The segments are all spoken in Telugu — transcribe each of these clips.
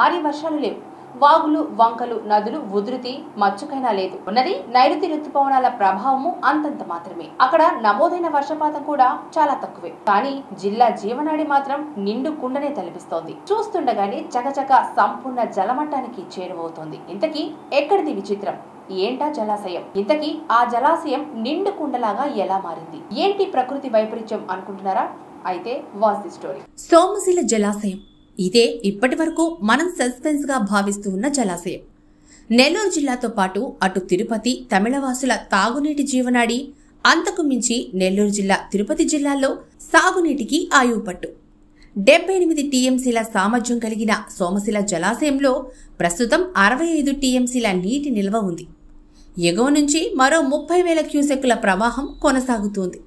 భారీ వర్షాలు లేవు వాగులు వంకలు నదులు ఉధృతి మచ్చుకైనా లేదు ఉన్నది నైరుతి రుతుపవనాల ప్రభావము అంతంత మాత్రమే అక్కడ నమోదైన వర్షపాతం కూడా చాలా తక్కువే కానీ జిల్లా జీవనాడి మాత్రం నిండు కుండనే తలపిస్తోంది చూస్తుండగానే చకచక సంపూర్ణ జలమట్టానికి చేరువవుతోంది ఇంతకీ ఎక్కడిది విచిత్రం ఏంటా జలాశయం ఇంతకీ ఆ జలాశయం నిండు కుండలాగా ఎలా మారింది ఏంటి ప్రకృతి వైపరీత్యం అనుకుంటున్నారా అయితే వాస్ ది స్టోరీ సోమశిల జలాశయం ఇదే ఇప్పటి వరకు మనం సస్పెన్స్గా భావిస్తూ ఉన్న జలాశయం నెల్లూరు జిల్లాతో పాటు అటు తిరుపతి తమిళవాసుల తాగునీటి జీవనాడి అంతకు మించి నెల్లూరు జిల్లా తిరుపతి జిల్లాల్లో సాగునీటికి ఆయువుపట్టు డెబ్బై ఎనిమిది టీఎంసీల సామర్థ్యం కలిగిన సోమశిల జలాశయంలో ప్రస్తుతం అరవై ఐదు టీఎంసీల నీటి నిల్వ ఉంది ఎగువ నుంచి మరో ముప్పై వేల క్యూసెక్కుల ప్రవాహం కొనసాగుతోంది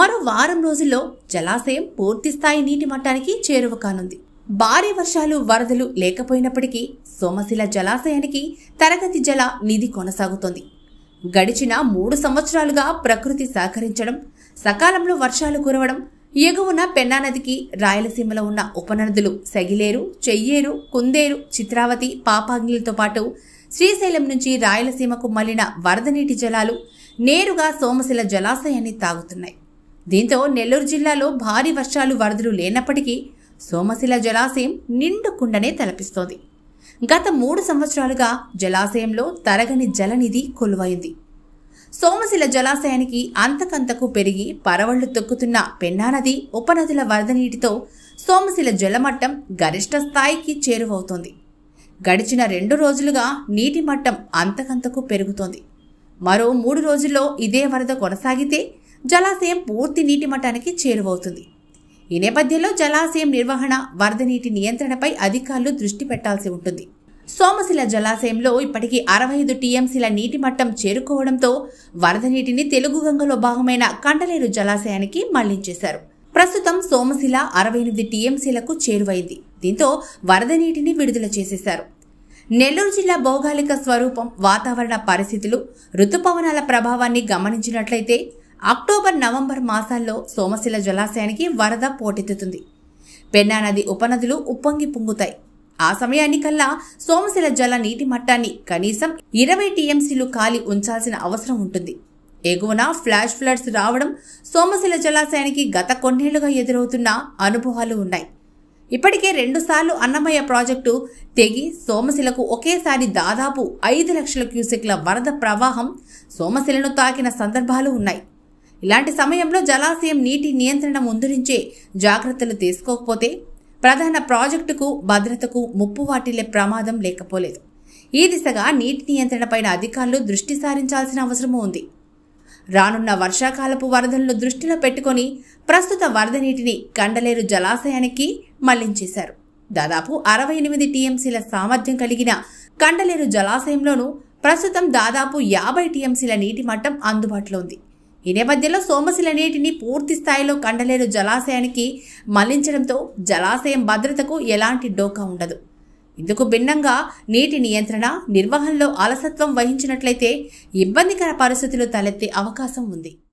మరో వారం రోజుల్లో జలాశయం పూర్తిస్థాయి నీటి మట్టానికి చేరువ కానుంది భారీ వర్షాలు వరదలు లేకపోయినప్పటికీ సోమశిల జలాశయానికి తరగతి జల నిధి కొనసాగుతోంది గడిచిన మూడు సంవత్సరాలుగా ప్రకృతి సహకరించడం సకాలంలో వర్షాలు కురవడం ఎగువన పెన్నా నదికి రాయలసీమలో ఉన్న ఉపనదులు సెగిలేరు చెయ్యేరు కుందేరు చిత్రావతి పాపాంగిలతో పాటు శ్రీశైలం నుంచి రాయలసీమకు మళ్లిన వరద నీటి జలాలు నేరుగా సోమశిల జలాశయాన్ని తాగుతున్నాయి దీంతో నెల్లూరు జిల్లాలో భారీ వర్షాలు వరదలు లేనప్పటికీ సోమశిల జలాశయం నిండుకుండనే తలపిస్తోంది గత మూడు సంవత్సరాలుగా జలాశయంలో తరగని జలనిధి కొలువైంది సోమశిల జలాశయానికి అంతకంతకు పెరిగి పరవళ్లు తొక్కుతున్న పెన్నానది ఉపనదుల వరద నీటితో సోమశిల జలమట్టం గరిష్ట స్థాయికి చేరువవుతోంది గడిచిన రెండు రోజులుగా నీటి మట్టం అంతకంతకు పెరుగుతోంది మరో మూడు రోజుల్లో ఇదే వరద కొనసాగితే జలాశయం పూర్తి నీటి మట్టానికి చేరువవుతుంది ఈ నేపథ్యంలో జలాశయం నిర్వహణ వరద నీటి నియంత్రణపై అధికారులు దృష్టి పెట్టాల్సి ఉంటుంది సోమశిల జలాశయంలో ఇప్పటికీ అరవై ఐదు టీఎంసీల నీటి మట్టం చేరుకోవడంతో వరద నీటిని తెలుగు గంగలో భాగమైన కండలేరు జలాశయానికి మళ్లించేశారు ప్రస్తుతం సోమశిల అరవై ఎనిమిది టీఎంసీలకు చేరువైంది దీంతో వరద నీటిని విడుదల చేసేశారు నెల్లూరు జిల్లా భౌగోళిక స్వరూపం వాతావరణ పరిస్థితులు ఋతుపవనాల ప్రభావాన్ని గమనించినట్లయితే అక్టోబర్ నవంబర్ మాసాల్లో సోమశిల జలాశయానికి వరద పోటెత్తుతుంది పెన్నా నది ఉపనదులు ఉప్పొంగి పొంగుతాయి ఆ సమయానికల్లా సోమశిల జల నీటి మట్టాన్ని కనీసం ఇరవై టీఎంసీలు ఖాళీ ఉంచాల్సిన అవసరం ఉంటుంది ఎగువన ఫ్లాష్ ఫ్లడ్స్ రావడం సోమశిల జలాశయానికి గత కొన్నేళ్లుగా ఎదురవుతున్న అనుభవాలు ఉన్నాయి ఇప్పటికే రెండుసార్లు అన్నమయ్య ప్రాజెక్టు తెగి సోమశిలకు ఒకేసారి దాదాపు ఐదు లక్షల క్యూసెక్ల వరద ప్రవాహం సోమశిలను తాకిన సందర్భాలు ఉన్నాయి ఇలాంటి సమయంలో జలాశయం నీటి నియంత్రణ ముందురించే జాగ్రత్తలు తీసుకోకపోతే ప్రధాన ప్రాజెక్టుకు భద్రతకు ముప్పు వాటిల్లే ప్రమాదం లేకపోలేదు ఈ దిశగా నీటి నియంత్రణపైన అధికారులు దృష్టి సారించాల్సిన అవసరము ఉంది రానున్న వర్షాకాలపు వరదలను దృష్టిలో పెట్టుకొని ప్రస్తుత వరద నీటిని కండలేరు జలాశయానికి మళ్లించేశారు దాదాపు అరవై ఎనిమిది టీఎంసీల సామర్థ్యం కలిగిన కండలేరు జలాశయంలోనూ ప్రస్తుతం దాదాపు యాభై టీఎంసీల నీటి మట్టం అందుబాటులో ఉంది ఈ నేపథ్యంలో సోమశిల నీటిని పూర్తి స్థాయిలో కండలేరు జలాశయానికి మళ్లించడంతో జలాశయం భద్రతకు ఎలాంటి డోకా ఉండదు ఇందుకు భిన్నంగా నీటి నియంత్రణ నిర్వహణలో అలసత్వం వహించినట్లయితే ఇబ్బందికర పరిస్థితులు తలెత్తే అవకాశం ఉంది